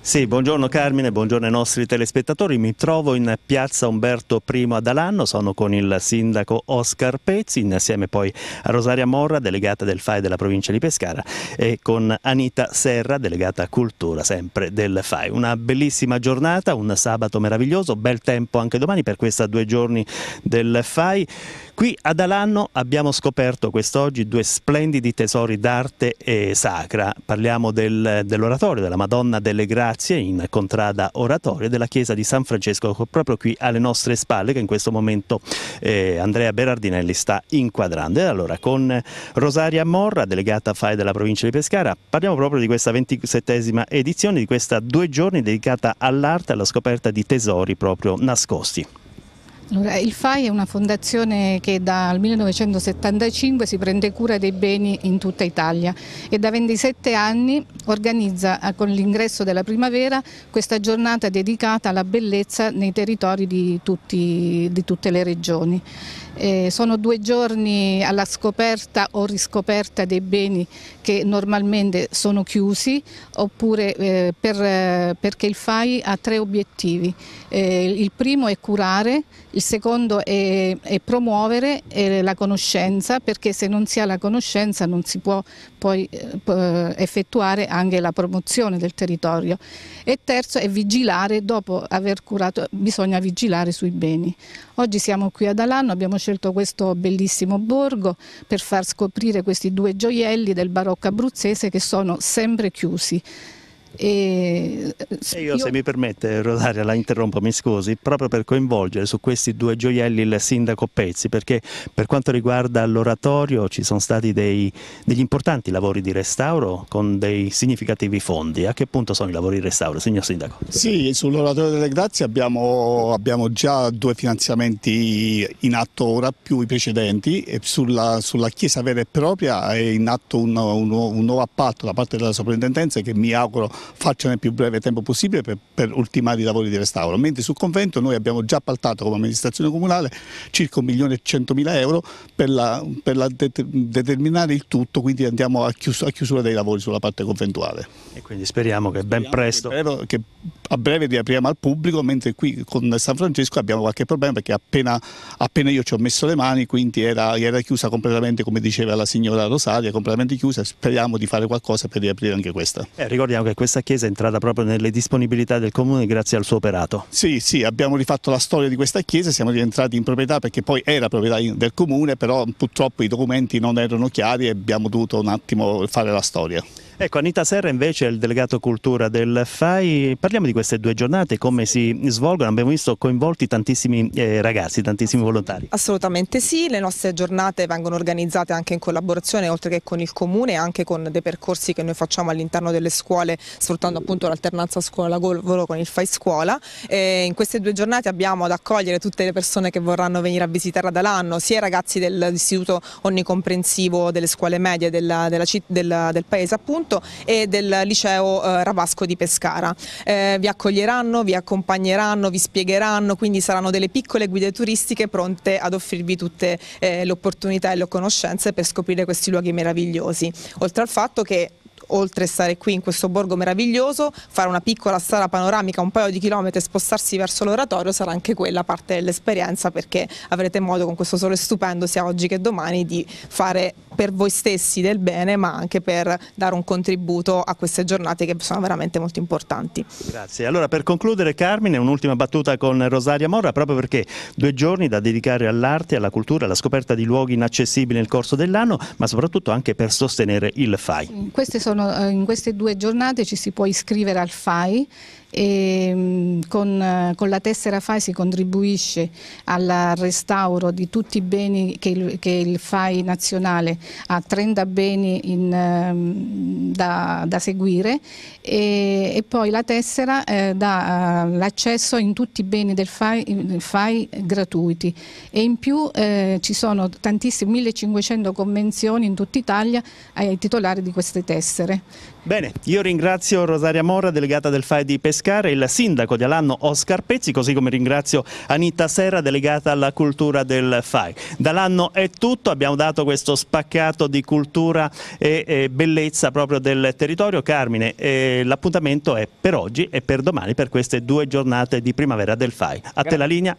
Sì, buongiorno Carmine, buongiorno ai nostri telespettatori. Mi trovo in piazza Umberto I ad Alanno, sono con il sindaco Oscar Pezzi, insieme poi a Rosaria Morra, delegata del FAI della provincia di Pescara, e con Anita Serra, delegata cultura sempre del FAI. Una bellissima giornata, un sabato meraviglioso, bel tempo anche domani per questi due giorni del FAI. Qui ad Alanno abbiamo scoperto quest'oggi due splendidi tesori d'arte e sacra. Parliamo del, dell'oratorio della Madonna delle Grazie grazie in contrada oratoria della chiesa di San Francesco, proprio qui alle nostre spalle che in questo momento eh, Andrea Berardinelli sta inquadrando. E allora con Rosaria Morra, delegata FAI della provincia di Pescara, parliamo proprio di questa 27 edizione, di questa due giorni dedicata all'arte e alla scoperta di tesori proprio nascosti. Allora, il FAI è una fondazione che dal 1975 si prende cura dei beni in tutta Italia e da 27 anni organizza eh, con l'ingresso della primavera questa giornata dedicata alla bellezza nei territori di, tutti, di tutte le regioni. Eh, sono due giorni alla scoperta o riscoperta dei beni che normalmente sono chiusi oppure eh, per, eh, perché il FAI ha tre obiettivi. Eh, il primo è curare, il secondo è, è promuovere eh, la conoscenza perché se non si ha la conoscenza non si può poi eh, eh, effettuare anche la promozione del territorio e terzo è vigilare, dopo aver curato bisogna vigilare sui beni. Oggi siamo qui ad Alanno, abbiamo scelto questo bellissimo borgo per far scoprire questi due gioielli del barocco abruzzese che sono sempre chiusi. E, e io, io, se mi permette Rosaria la interrompo, mi scusi, proprio per coinvolgere su questi due gioielli il sindaco Pezzi, perché per quanto riguarda l'oratorio ci sono stati dei, degli importanti lavori di restauro con dei significativi fondi. A che punto sono i lavori di restauro, signor sindaco? Sì, sull'oratorio delle grazie abbiamo, abbiamo, già due finanziamenti in atto ora più i precedenti e sulla, sulla chiesa vera e propria è in atto un, un, un nuovo appalto da parte della sovrintendenza che mi auguro faccia nel più breve tempo possibile per, per ultimare i lavori di restauro, mentre sul convento noi abbiamo già appaltato come amministrazione comunale circa 1.100.000 euro per, la, per la de determinare il tutto, quindi andiamo a, chius a, chiusura dei lavori sulla parte conventuale. E quindi speriamo che ben speriamo presto... Che, che a breve riapriamo al pubblico, mentre qui con San Francesco abbiamo qualche problema perché appena, appena io ci ho messo le mani, quindi era, era, chiusa completamente, come diceva la signora Rosaria, completamente chiusa, speriamo di fare qualcosa per riaprire anche questa. Eh, ricordiamo che questa chiesa è entrata proprio nelle disponibilità del comune grazie al suo operato. Sì, sì, abbiamo rifatto la storia di questa chiesa, siamo rientrati in proprietà perché poi era proprietà del comune, però purtroppo i documenti non erano chiari e abbiamo dovuto un attimo fare la storia. Ecco, Anita Serra invece è il delegato cultura del FAI. Parliamo di queste due giornate, come si svolgono. Abbiamo visto coinvolti tantissimi eh, ragazzi, tantissimi volontari. Assolutamente sì, le nostre giornate vengono organizzate anche in collaborazione oltre che con il comune, anche con dei percorsi che noi facciamo all'interno delle scuole sfruttando appunto l'alternanza scuola volo con il FAI Scuola. E in queste due giornate abbiamo ad accogliere tutte le persone che vorranno venire a visitarla dall'anno, sia i ragazzi dell'istituto onnicomprensivo delle scuole medie della, della, del, del paese appunto, Benevento e del liceo eh, Ravasco di Pescara. Eh, vi accoglieranno, vi accompagneranno, vi spiegheranno, quindi saranno delle piccole guide turistiche pronte ad offrirvi tutte eh, le opportunità e le conoscenze per scoprire questi luoghi meravigliosi. Oltre al fatto che oltre a stare qui in questo borgo meraviglioso, fare una piccola sala panoramica, un paio di chilometri e spostarsi verso l'oratorio sarà anche quella parte dell'esperienza perché avrete modo con questo sole stupendo sia oggi che domani di fare per voi stessi del bene ma anche per dare un contributo a queste giornate che sono veramente molto importanti. Grazie. Allora per concludere Carmine un'ultima battuta con Rosaria Morra proprio perché due giorni da dedicare all'arte, alla cultura, alla scoperta di luoghi inaccessibili nel corso dell'anno ma soprattutto anche per sostenere il FAI. In queste, sono, eh, in queste due giornate ci si può iscrivere al FAI e ehm, con, eh, con, la tessera FAI si contribuisce al restauro di tutti i beni che il, che il FAI nazionale ha 30 beni in, ehm, da, da, seguire e, e, poi la tessera eh, dà eh, l'accesso in tutti i beni del FAI, del FAI gratuiti e in più eh, ci sono tantissime 1500 convenzioni in tutta Italia ai titolari di queste tessere Bene, io ringrazio Rosaria Morra, delegata del FAI di Pescara, il sindaco di Alanno Oscar Pezzi, così come ringrazio Anita Serra, delegata alla cultura del FAI. Dall'anno è tutto, abbiamo dato questo spaccato di cultura e, e bellezza proprio del territorio. Carmine, eh, l'appuntamento è per oggi e per domani per queste due giornate di primavera del FAI. A te la linea.